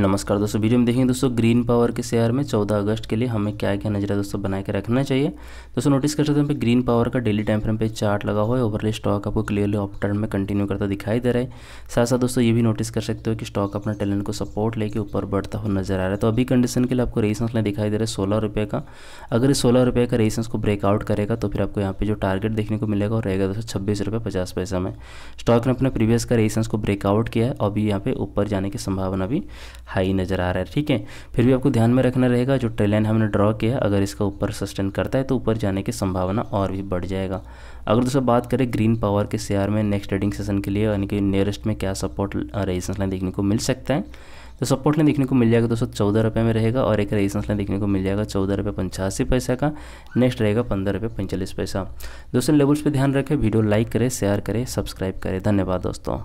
नमस्कार दोस्तों वीडियो में देखेंगे दोस्तों ग्रीन पावर के शेयर में 14 अगस्त के लिए हमें क्या क्या नजरिया दोस्तों बना के रखना चाहिए दोस्तों नोटिस कर सकते हैं पे ग्रीन पावर का डेली टाइम फ्रेम पे चार्ट लगा हुआ है ओवरली स्टॉक आपको क्लियरली ऑफ टर्न में कंटिन्यू करता दिखाई दे रहा है साथ साथ दोस्तों ये भी नोटिस कर सकते हो कि स्टॉक अपना टैलेंट को सपोर्ट लेकर ऊपर बढ़ता हुआ नजर आ रहा है तो अभी कंडीशन के लिए आपको रेसेंस में दिखाई दे रहा है सोलह रुपये का अगर इस सोलह रुपये का रेसेंस को ब्रेकआउट करेगा तो फिर आपको यहाँ पे जो टारगेट देखने को मिलेगा और रहेगा दोस्तों छब्बीस रुपये पचास पैसा में स्टॉक ने अपने प्रीवियस का रेसेंस को ब्रेकआउट किया है अभी यहाँ पे ऊपर जाने की संभावना भी हाई नज़र आ रहा है ठीक है फिर भी आपको ध्यान में रखना रहेगा जो ट्रेलाइन हमने ड्रॉ किया अगर इसका ऊपर सस्टेन करता है तो ऊपर जाने की संभावना और भी बढ़ जाएगा अगर दोस्तों बात करें ग्रीन पावर के शेयर में नेक्स्ट ट्रेडिंग सेशन के लिए यानी कि नियरेस्ट में क्या सपोर्ट रेजिस्टेंस लाइन देखने को मिल सकता है तो सपोर्ट लाइन देखने को मिल जाएगा दोस्तों चौदह रुपये में रहेगा और एक रेजिस्टेंस लाइन देखने को मिल जाएगा चौदह रुपये पंचासी पैसा का नेक्स्ट रहेगा पंद्रह रुपये पैंतालीस पैसा दोस्तों लेवल्स पर ध्यान रखें वीडियो लाइक करें शेयर करें सब्सक्राइब करें धन्यवाद दोस्तों